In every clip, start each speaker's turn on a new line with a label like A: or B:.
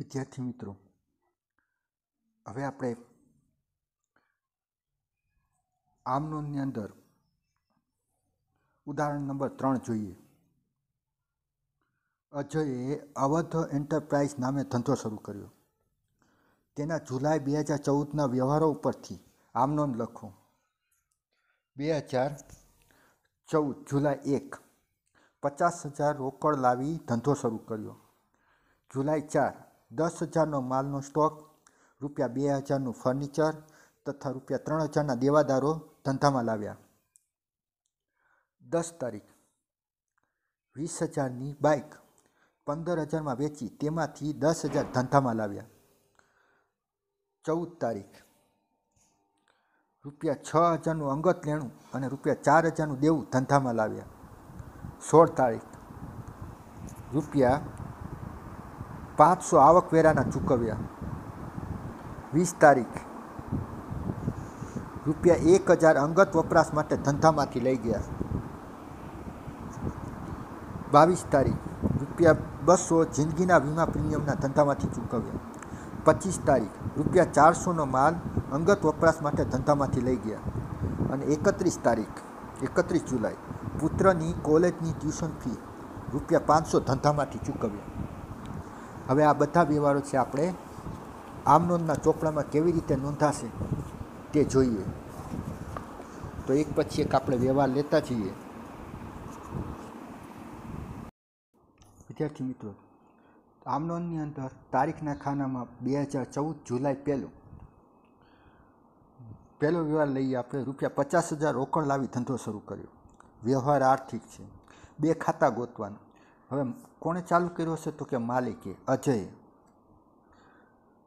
A: વિદ્યાર્થી મિત્રો હવે આપણે આમ નોંધની અંદર ઉદાહરણ નંબર ત્રણ જોઈએ અજયે અવધ એન્ટરપ્રાઇઝ નામે ધંધો શરૂ કર્યો તેના જુલાઈ બે હજાર ચૌદના વ્યવહારો ઉપરથી આમ નોંધ લખો બે હજાર ચૌદ જુલાઈ એક પચાસ હજાર રોકડ લાવી ધંધો શરૂ કર્યો જુલાઈ ચાર દસ હજારનો માલનો સ્ટોક રૂપિયા બે હજારનું ફર્નિચર તથા રૂપિયા ત્રણ હજારના દેવાદારો ધંધામાં લાવ્યા દસ તારીખ વીસ હજારની બાઇક પંદર હજારમાં વેચી તેમાંથી દસ હજાર ધંધામાં લાવ્યા ચૌદ તારીખ રૂપિયા છ હજારનું અંગત લેણું અને રૂપિયા ચાર હજારનું દેવું ધંધામાં લાવ્યા સોળ તારીખ રૂપિયા પાંચસો આવકવેરાના ચૂકવ્યા વીસ તારીખ રૂપિયા એક હજાર અંગત વપરાશ માટે ધંધામાંથી લઈ ગયા બાવીસ તારીખ રૂપિયા બસો જિંદગીના વીમા પ્રીમિયમના ધંધામાંથી ચૂકવ્યા પચીસ તારીખ રૂપિયા ચારસોનો માલ અંગત વપરાશ માટે ધંધામાંથી લઈ ગયા અને એકત્રીસ તારીખ એકત્રીસ જુલાઈ પુત્રની કોલેજની ટ્યુશન ફી રૂપિયા પાંચસો ધંધામાંથી ચૂકવ્યા હવે આ બધા વ્યવહારો છે આપણે આમ નોંધના ચોપડામાં કેવી રીતે નોંધાશે તે જોઈએ તો એક પછી એક આપણે વ્યવહાર લેતા જઈએ વિદ્યાર્થી મિત્રો આમ નોંધની અંદર તારીખના ખાનામાં બે હજાર ચૌદ જુલાઈ પહેલું પહેલો વ્યવહાર લઈએ આપણે રૂપિયા પચાસ હજાર રોકડ લાવી ધંધો શરૂ કર્યો વ્યવહાર આર્થિક છે બે ખાતા ગોતવાના હવે કોણે ચાલુ કર્યો હશે તો કે માલિકે અજય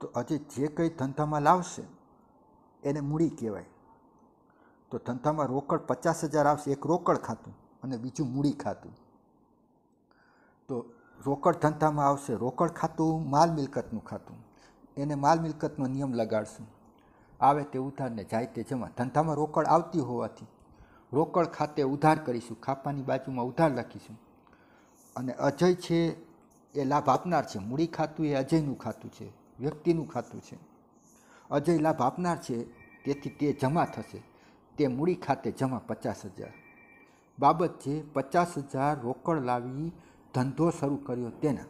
A: તો અજય જે કંઈ ધંધામાં લાવશે એને મૂડી કહેવાય તો ધંધામાં રોકડ પચાસ હજાર આવશે એક રોકડ ખાતું અને બીજું મૂડી ખાતું તો રોકડ ધંધામાં આવશે રોકડ ખાતું માલ મિલકતનું ખાતું એને માલ મિલકતનો નિયમ લગાડશું આવે તે ઉધારને જાય તે જમા ધંધામાં રોકડ આવતી હોવાથી રોકડ ખાતે ઉધાર કરીશું ખાપાની બાજુમાં ઉધાર લખીશું અને અજય છે એ લાભ આપનાર છે મૂડી ખાતું એ અજયનું ખાતું છે વ્યક્તિનું ખાતું છે અજય લાભ આપનાર છે તેથી તે જમા થશે તે મૂડી ખાતે જમા પચાસ હજાર બાબત છે પચાસ હજાર રોકડ લાવી ધંધો શરૂ કર્યો તેના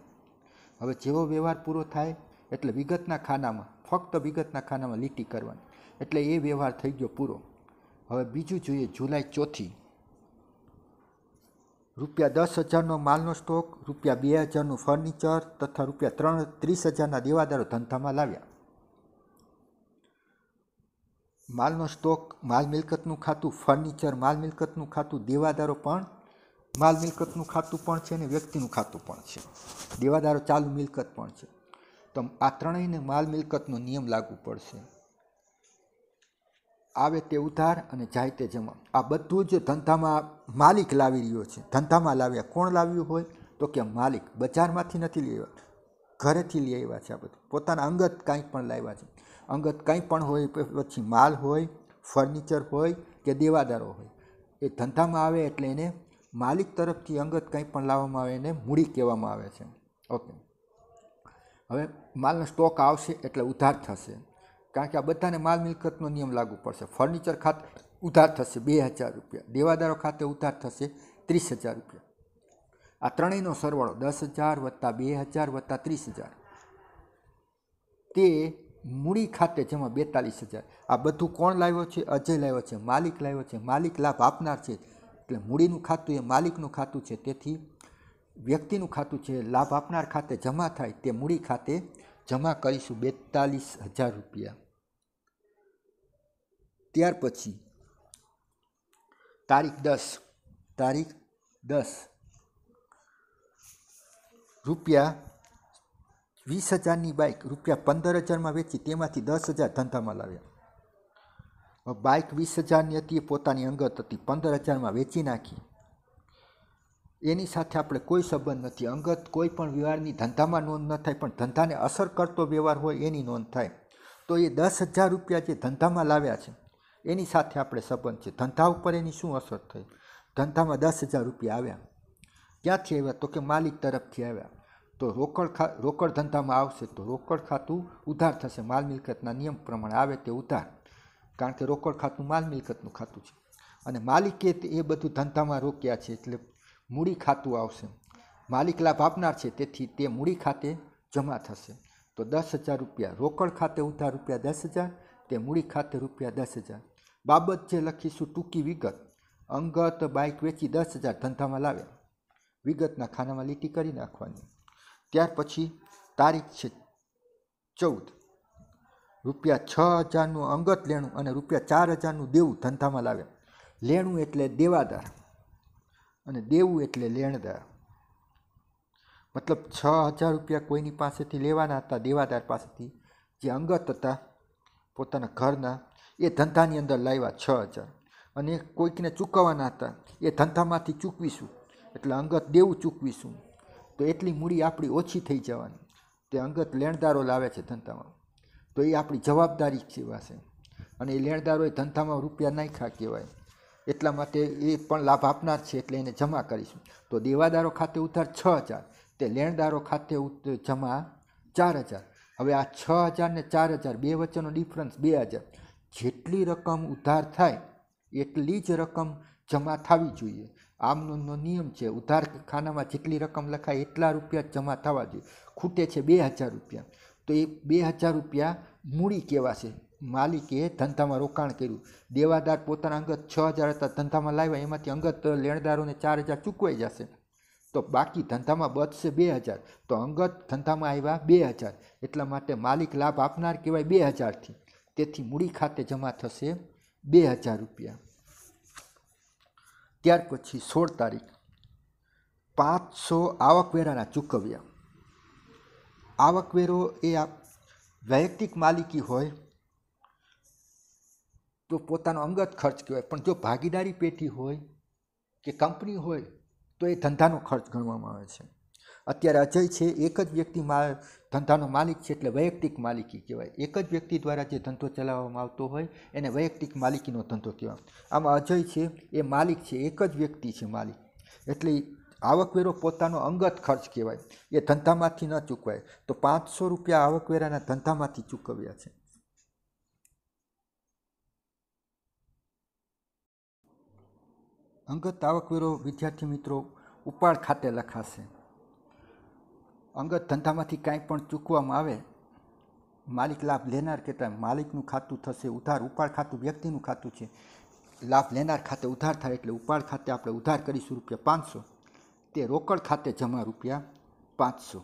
A: હવે જેવો વ્યવહાર પૂરો થાય એટલે વિગતના ખાનામાં ફક્ત વિગતના ખાનામાં લીટી કરવાની એટલે એ વ્યવહાર થઈ ગયો પૂરો હવે બીજું જોઈએ જુલાઈ ચોથી રૂપિયા દસ હજારનો માલનો સ્ટોક રૂપિયા બે હજારનું ફર્નિચર તથા રૂપિયા ત્રણ ત્રીસ હજારના દેવાદારો ધંધામાં લાવ્યા માલનો સ્ટોક માલ મિલકતનું ખાતું ફર્નિચર માલ મિલકતનું ખાતું દેવાદારો પણ માલ મિલકતનું ખાતું પણ છે અને વ્યક્તિનું ખાતું પણ છે દેવાદારો ચાલુ મિલકત પણ છે તો આ ત્રણેયને માલ મિલકતનો નિયમ લાગુ પડશે આવે તે ઉધાર અને જાય તે જમા આ બધું જ ધંધામાં માલિક લાવી રહ્યો છે ધંધામાં લાવ્યા કોણ લાવ્યું હોય તો કે માલિક બજારમાંથી નથી લઈ આવ્યા ઘરેથી લઈ આવ્યા છે આ બધું પોતાના અંગત કાંઈ પણ લાવ્યા છે અંગત કંઈ પણ હોય પછી માલ હોય ફર્નિચર હોય કે દેવાદારો હોય એ ધંધામાં આવે એટલે એને માલિક તરફથી અંગત કંઈ પણ લાવવામાં આવે એને મૂડી કહેવામાં આવે છે ઓકે હવે માલનો સ્ટોક આવશે એટલે ઉધાર થશે કારણ કે આ બધાને માલ મિલકતનો નિયમ લાગુ પડશે ફર્નિચર ખાતે ઉધાર થશે બે હજાર રૂપિયા દેવાદારો ખાતે ઉધાર થશે ત્રીસ હજાર રૂપિયા આ ત્રણેયનો સરવાળો દસ હજાર વત્તા બે હજાર વત્તા ત્રીસ હજાર તે મૂડી ખાતે જેમાં બેતાલીસ હજાર આ બધું કોણ લાવ્યો છે અજય લાવ્યો છે માલિક લાવ્યો છે માલિક લાભ આપનાર છે એટલે મૂડીનું ખાતું એ માલિકનું ખાતું છે તેથી વ્યક્તિનું ખાતું છે લાભ આપનાર ખાતે જમા થાય તે મૂડી ખાતે જમા કરીશું બેતાલીસ હજાર રૂપિયા ત્યાર પછી તારીખ દસ તારીખ દસ રૂપિયા વીસ હજારની બાઇક રૂપિયા પંદર હજારમાં વેચી તેમાંથી દસ હજાર ધંધામાં લાવ્યા બાઇક વીસ હજારની હતી એ પોતાની અંગત હતી પંદર હજારમાં વેચી નાખી એની સાથે આપણે કોઈ સંબંધ નથી અંગત કોઈ પણ વ્યવહારની ધંધામાં નોંધ ન થાય પણ ધંધાને અસર કરતો વ્યવહાર હોય એની નોંધ થાય તો એ દસ હજાર રૂપિયા જે ધંધામાં લાવ્યા છે એની સાથે આપણે સંબંધ છે ધંધા ઉપર એની શું અસર થઈ ધંધામાં દસ હજાર રૂપિયા આવ્યા ક્યાંથી આવ્યા તો કે માલિક તરફથી આવ્યા તો રોકડ ખા રોકડ ધંધામાં આવશે તો રોકડ ખાતું ઉધાર થશે માલ મિલકતના નિયમ પ્રમાણે આવે તે ઉધાર કારણ કે રોકડ ખાતું માલ મિલકતનું ખાતું છે અને માલિકે એ બધું ધંધામાં રોક્યા છે એટલે મૂડી ખાતું આવશે માલિક લાભ આપનાર છે તેથી તે મૂડી ખાતે જમા થશે તો દસ હજાર રૂપિયા રોકડ ખાતે ઉધાર રૂપિયા દસ હજાર તે મૂડી ખાતે રૂપિયા દસ હજાર બાબત જે લખીશું ટૂંકી વિગત અંગત બાઇક વેચી દસ હજાર ધંધામાં લાવ્યા વિગતના ખાનામાં લીટી કરી નાખવાની ત્યાર પછી તારીખ છે ચૌદ રૂપિયા છ હજારનું અંગત લેણું અને રૂપિયા ચાર હજારનું દેવું ધંધામાં લાવ્યા લેણું એટલે દેવાદાર અને દેવું એટલે લેણદાર મતલબ છ હજાર રૂપિયા કોઈની પાસેથી લેવાના હતા દેવાદાર પાસેથી જે અંગત હતા પોતાના ઘરના એ ધંધાની અંદર લાવ્યા છ હજાર અને કોઈકને ચૂકવવાના હતા એ ધંધામાંથી ચૂકવીશું એટલે અંગત દેવું ચૂકવીશું તો એટલી મૂડી આપણી ઓછી થઈ જવાની તે અંગત લેણદારો લાવે છે ધંધામાં તો એ આપણી જવાબદારી છે પાસે અને એ લેણદારોએ ધંધામાં રૂપિયા નાખ્યા કહેવાય એટલા માટે એ પણ લાભ આપનાર છે એટલે એને જમા કરીશું તો દેવાદારો ખાતે ઉધાર છ હજાર તે લેણદારો ખાતે જમા ચાર હજાર હવે આ છ હજાર ને ચાર હજાર બે વચ્ચેનો ડિફરન્સ બે હજાર જેટલી રકમ ઉધાર થાય એટલી જ રકમ જમા થવી જોઈએ આમનો નિયમ છે ઉધાર ખાનામાં જેટલી રકમ લખાય એટલા રૂપિયા જમા થવા જોઈએ ખૂટે છે બે હજાર રૂપિયા તો એ બે હજાર રૂપિયા મૂડી કહેવાશે માલિકે ધંધામાં રોકાણ કર્યું દેવાદાર પોતાના અંગત છ હજાર હતા ધંધામાં લાવ્યા એમાંથી અંગત લેણદારોને ચાર હજાર ચૂકવાઈ જશે તો બાકી ધંધામાં બચશે બે હજાર તો અંગત ધંધામાં આવ્યા બે હજાર એટલા માટે માલિક લાભ આપનાર કહેવાય બે હજારથી તેથી મૂડી ખાતે જમા થશે બે હજાર રૂપિયા ત્યાર પછી સોળ તારીખ પાંચસો આવકવેરાના ચૂકવ્યા આવકવેરો એ આપ વૈયક્તિક માલિકી હોય તો પોતાનો અંગત ખર્ચ કહેવાય પણ જો ભાગીદારી પેટી હોય કે કંપની હોય તો એ ધંધાનો ખર્ચ ગણવામાં આવે છે અત્યારે અજય છે એક જ વ્યક્તિ ધંધાનો માલિક છે એટલે વૈયક્તિક માલિકી કહેવાય એક જ વ્યક્તિ દ્વારા જે ધંધો ચલાવવામાં આવતો હોય એને વૈયક્તિક માલિકીનો ધંધો કહેવાય આમાં અજય છે એ માલિક છે એક જ વ્યક્તિ છે માલિક એટલે આવકવેરો પોતાનો અંગત ખર્ચ કહેવાય એ ધંધામાંથી ન ચૂકવાય તો પાંચસો રૂપિયા આવકવેરાના ધંધામાંથી ચૂકવ્યા છે અંગત આવકવેરો વિદ્યાર્થી મિત્રો ઉપાડ ખાતે લખાશે અંગત ધંધામાંથી કાંઈ પણ ચૂકવામાં આવે માલિક લાભ લેનાર કહેતા માલિકનું ખાતું થશે ઉધાર ઉપાડ ખાતું વ્યક્તિનું ખાતું છે લાભ લેનાર ખાતે ઉધાર થાય એટલે ઉપાડ ખાતે આપણે ઉધાર કરીશું રૂપિયા પાંચસો તે રોકડ ખાતે જમા રૂપિયા પાંચસો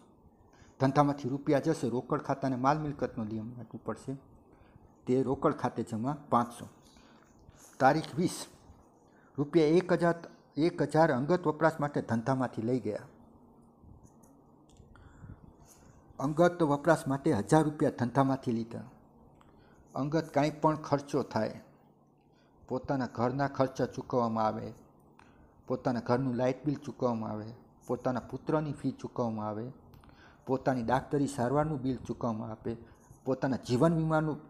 A: ધંધામાંથી રૂપિયા જશે રોકડ ખાતાને માલ મિલકતનો નિયમ રાખવું પડશે તે રોકડ ખાતે જમા પાંચસો તારીખ વીસ રૂપિયા એક હજાર એક હજાર અંગત વપરાશ માટે ધંધામાંથી લઈ ગયા અંગત વપરાશ માટે હજાર રૂપિયા ધંધામાંથી લીધા અંગત કાંઈ પણ ખર્ચો થાય પોતાના ઘરના ખર્ચા ચૂકવવામાં આવે પોતાના ઘરનું લાઇટ બિલ ચૂકવવામાં આવે પોતાના પુત્રની ફી ચૂકવવામાં આવે પોતાની ડાક્ટરી સારવારનું બિલ ચૂકવવામાં આપે પોતાના જીવન વીમાનું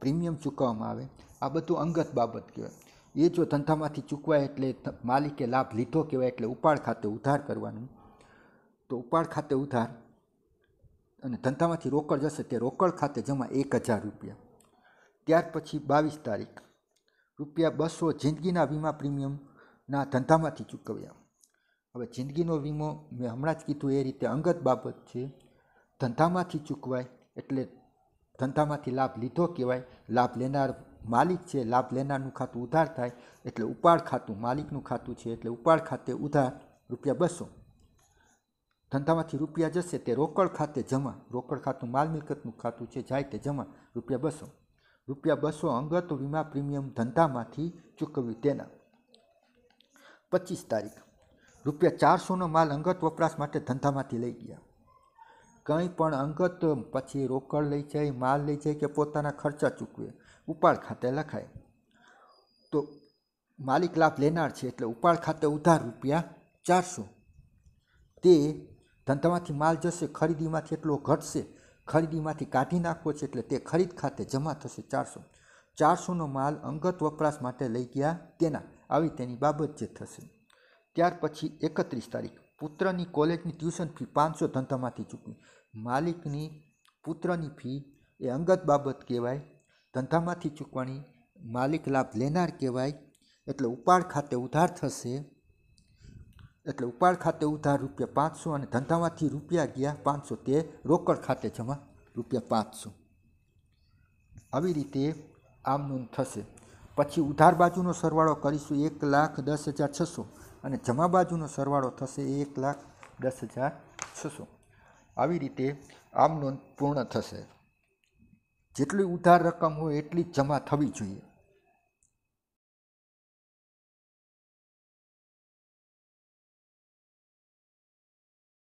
A: પ્રીમિયમ ચૂકવવામાં આવે આ બધું અંગત બાબત કહેવાય એ જો ધંધામાંથી ચૂકવાય એટલે માલિકે લાભ લીધો કહેવાય એટલે ઉપાડ ખાતે ઉધાર કરવાનું તો ઉપાડ ખાતે ઉધાર અને ધંધામાંથી રોકડ જશે તે રોકડ ખાતે જમા એક હજાર રૂપિયા ત્યાર પછી બાવીસ તારીખ રૂપિયા બસો જિંદગીના વીમા પ્રીમિયમના ધંધામાંથી ચૂકવ્યા હવે જિંદગીનો વીમો મેં હમણાં જ કીધું એ રીતે અંગત બાબત છે ધંધામાંથી ચૂકવાય એટલે ધંધામાંથી લાભ લીધો કહેવાય લાભ લેનાર માલિક છે લાભ લેનારનું ખાતું ઉધાર થાય એટલે ઉપાડ ખાતું માલિકનું ખાતું છે એટલે ઉપાડ ખાતે ઉધાર રૂપિયા બસો ધંધામાંથી રૂપિયા જશે તે રોકડ ખાતે જમા રોકડ ખાતું માલ મિલકતનું ખાતું છે જાય તે જમા રૂપિયા બસો રૂપિયા બસો અંગત વીમા પ્રીમિયમ ધંધામાંથી ચૂકવ્યું તેના પચીસ તારીખ રૂપિયા ચારસોનો માલ અંગત વપરાશ માટે ધંધામાંથી લઈ ગયા કંઈ પણ અંગત પછી રોકડ લઈ જાય માલ લઈ જાય કે પોતાના ખર્ચા ચૂકવે ઉપાડ ખાતે લખાય તો માલિક લાભ લેનાર છે એટલે ઉપાડ ખાતે ઉધાર રૂપિયા ચારસો તે ધંધામાંથી માલ જશે ખરીદીમાંથી એટલો ઘટશે ખરીદીમાંથી કાઢી નાખવો છે એટલે તે ખરીદ ખાતે જમા થશે ચારસો ચારસોનો માલ અંગત વપરાશ માટે લઈ ગયા તેના આવી તેની બાબત જે થશે ત્યાર પછી એકત્રીસ તારીખ પુત્રની કોલેજની ટ્યુશન ફી પાંચસો ધંધામાંથી ચૂકવી માલિકની પુત્રની ફી એ અંગત બાબત કહેવાય ધંધામાંથી ચૂકવણી માલિક લાભ લેનાર કહેવાય એટલે ઉપાડ ખાતે ઉધાર થશે એટલે ઉપાડ ખાતે ઉધાર રૂપિયા પાંચસો અને ધંધામાંથી રૂપિયા ગયા પાંચસો તે રોકડ ખાતે જમા રૂપિયા પાંચસો આવી રીતે આમ નોંધ થશે પછી ઉધાર બાજુનો સરવાળો કરીશું એક લાખ દસ હજાર છસો અને જમા બાજુનો સરવાળો થશે એક લાખ દસ હજાર છસો આવી રીતે આમ નોંધ પૂર્ણ થશે જેટલી ઉધાર રકમ હોય એટલી જ જમા થવી જોઈએ